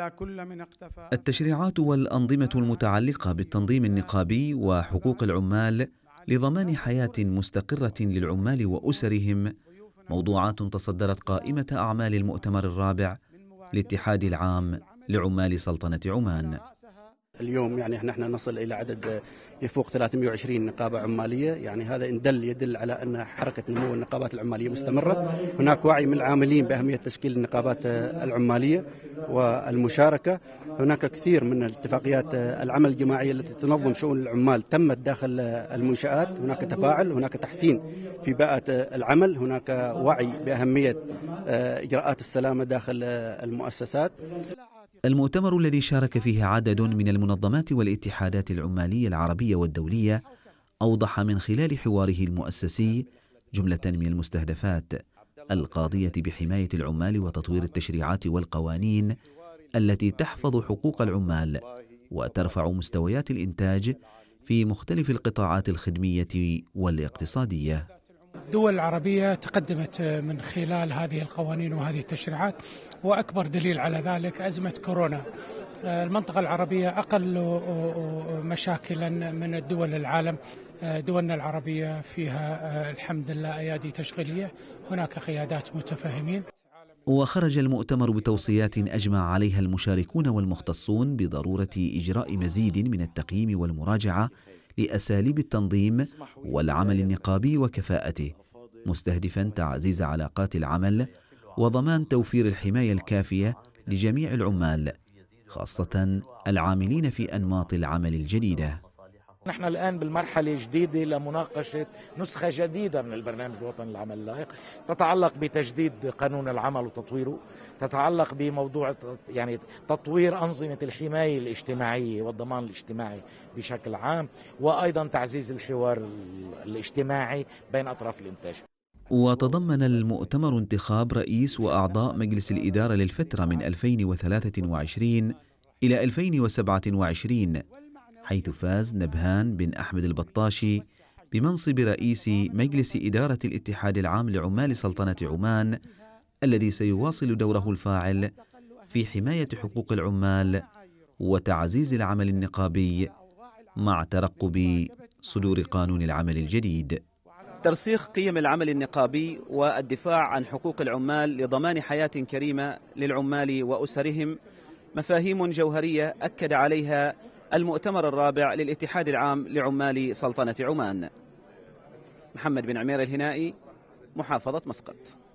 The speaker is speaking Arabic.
على كل من اقتفى التشريعات والأنظمة المتعلقة بالتنظيم النقابي وحقوق العمال لضمان حياة مستقرة للعمال وأسرهم موضوعات تصدرت قائمة أعمال المؤتمر الرابع للاتحاد العام لعمال سلطنة عمان اليوم يعني نحن نصل الى عدد يفوق 320 نقابه عماليه يعني هذا ان دل يدل على ان حركه نمو النقابات العماليه مستمره هناك وعي من العاملين باهميه تشكيل النقابات العماليه والمشاركه هناك كثير من اتفاقيات العمل الجماعيه التي تنظم شؤون العمال تمت داخل المنشات هناك تفاعل هناك تحسين في بيئه العمل هناك وعي باهميه اجراءات السلامه داخل المؤسسات المؤتمر الذي شارك فيه عدد من المنظمات والاتحادات العمالية العربية والدولية أوضح من خلال حواره المؤسسي جملة من المستهدفات القاضية بحماية العمال وتطوير التشريعات والقوانين التي تحفظ حقوق العمال وترفع مستويات الإنتاج في مختلف القطاعات الخدمية والاقتصادية الدول العربية تقدمت آه، من خلال هذه القوانين وهذه التشريعات وأكبر دليل على ذلك أزمة كورونا آه، المنطقة العربية أقل آه، مشاكلا من الدول العالم دولنا العربية فيها الحمد لله أيادي تشغيلية هناك قيادات متفاهمين وخرج المؤتمر بتوصيات أجمع عليها المشاركون والمختصون بضرورة إجراء مزيد من التقييم والمراجعة لأساليب التنظيم والعمل النقابي وكفاءته مستهدفا تعزيز علاقات العمل وضمان توفير الحماية الكافية لجميع العمال خاصة العاملين في أنماط العمل الجديدة نحن الآن بالمرحلة الجديدة لمناقشة نسخة جديدة من البرنامج الوطني للعمل اللائق تتعلق بتجديد قانون العمل وتطويره تتعلق بموضوع يعني تطوير أنظمة الحماية الاجتماعية والضمان الاجتماعي بشكل عام وأيضا تعزيز الحوار الاجتماعي بين أطراف الإنتاج وتضمن المؤتمر انتخاب رئيس وأعضاء مجلس الإدارة للفترة من 2023 إلى 2027 حيث فاز نبهان بن أحمد البطاشي بمنصب رئيس مجلس إدارة الاتحاد العام لعمال سلطنة عمان الذي سيواصل دوره الفاعل في حماية حقوق العمال وتعزيز العمل النقابي مع ترقب صدور قانون العمل الجديد ترسيخ قيم العمل النقابي والدفاع عن حقوق العمال لضمان حياة كريمة للعمال وأسرهم مفاهيم جوهرية أكد عليها المؤتمر الرابع للاتحاد العام لعمال سلطنة عمان محمد بن عمير الهنائي محافظة مسقط